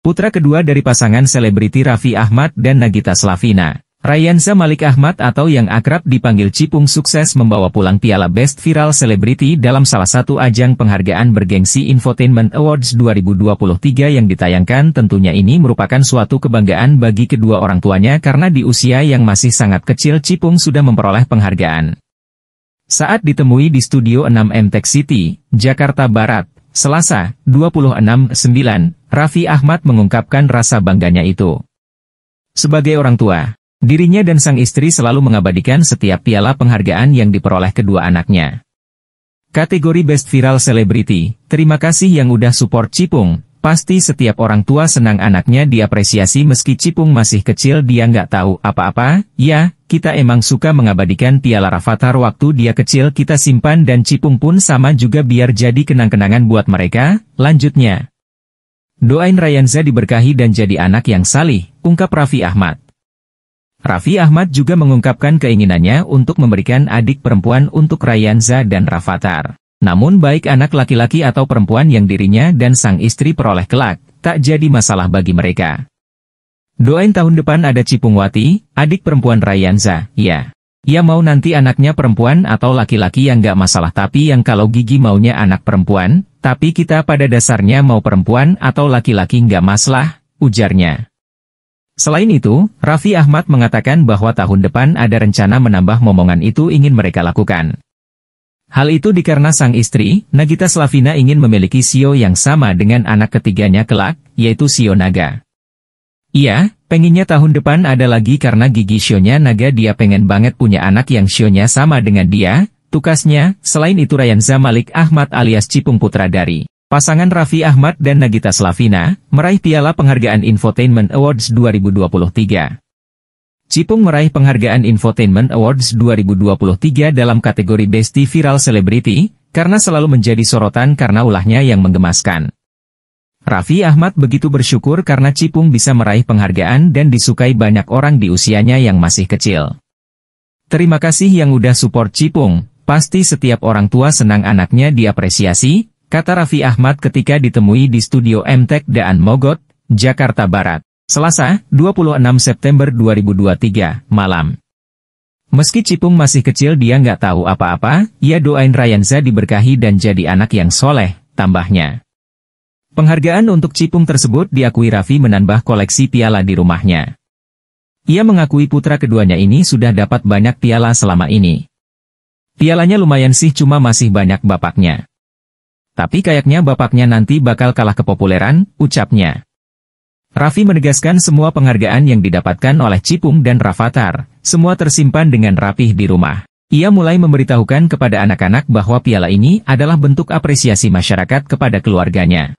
Putra kedua dari pasangan selebriti Raffi Ahmad dan Nagita Slavina, Ryanza Malik Ahmad atau yang akrab dipanggil Cipung sukses membawa pulang piala Best Viral Celebrity dalam salah satu ajang penghargaan bergengsi Infotainment Awards 2023 yang ditayangkan tentunya ini merupakan suatu kebanggaan bagi kedua orang tuanya karena di usia yang masih sangat kecil Cipung sudah memperoleh penghargaan. Saat ditemui di Studio 6 m Tech City, Jakarta Barat, Selasa, 26.9, Raffi Ahmad mengungkapkan rasa bangganya itu. Sebagai orang tua, dirinya dan sang istri selalu mengabadikan setiap piala penghargaan yang diperoleh kedua anaknya. Kategori Best Viral Celebrity, terima kasih yang udah support Cipung, pasti setiap orang tua senang anaknya diapresiasi meski Cipung masih kecil dia nggak tahu apa-apa, ya, kita emang suka mengabadikan piala Rafathar waktu dia kecil kita simpan dan cipung pun sama juga biar jadi kenang-kenangan buat mereka, lanjutnya. Doain Ryanza diberkahi dan jadi anak yang salih, ungkap Raffi Ahmad. Raffi Ahmad juga mengungkapkan keinginannya untuk memberikan adik perempuan untuk Ryanza dan Rafathar. Namun baik anak laki-laki atau perempuan yang dirinya dan sang istri peroleh kelak, tak jadi masalah bagi mereka. Doain tahun depan ada Cipungwati, adik perempuan Rayanza, ya. ya mau nanti anaknya perempuan atau laki-laki yang gak masalah tapi yang kalau Gigi maunya anak perempuan, tapi kita pada dasarnya mau perempuan atau laki-laki gak masalah, ujarnya. Selain itu, Raffi Ahmad mengatakan bahwa tahun depan ada rencana menambah momongan itu ingin mereka lakukan. Hal itu dikarena sang istri, Nagita Slavina ingin memiliki Sio yang sama dengan anak ketiganya kelak, yaitu Sio Naga. Iya, pengennya tahun depan ada lagi karena gigi Shionya Naga dia pengen banget punya anak yang Shionya sama dengan dia, tukasnya, selain itu Ryan Zamalik Ahmad alias Cipung Putra dari pasangan Raffi Ahmad dan Nagita Slavina, meraih piala penghargaan Infotainment Awards 2023. Cipung meraih penghargaan Infotainment Awards 2023 dalam kategori Besti Viral Celebrity, karena selalu menjadi sorotan karena ulahnya yang menggemaskan. Raffi Ahmad begitu bersyukur karena Cipung bisa meraih penghargaan dan disukai banyak orang di usianya yang masih kecil. Terima kasih yang udah support Cipung, pasti setiap orang tua senang anaknya diapresiasi, kata Raffi Ahmad ketika ditemui di studio MTech Daan Mogot, Jakarta Barat, Selasa, 26 September 2023, malam. Meski Cipung masih kecil dia nggak tahu apa-apa, ia doain Ryanza diberkahi dan jadi anak yang soleh, tambahnya. Penghargaan untuk Cipung tersebut diakui Raffi menambah koleksi piala di rumahnya. Ia mengakui putra keduanya ini sudah dapat banyak piala selama ini. Pialanya lumayan sih cuma masih banyak bapaknya. Tapi kayaknya bapaknya nanti bakal kalah kepopuleran, ucapnya. Raffi menegaskan semua penghargaan yang didapatkan oleh Cipung dan Rafathar, semua tersimpan dengan rapih di rumah. Ia mulai memberitahukan kepada anak-anak bahwa piala ini adalah bentuk apresiasi masyarakat kepada keluarganya.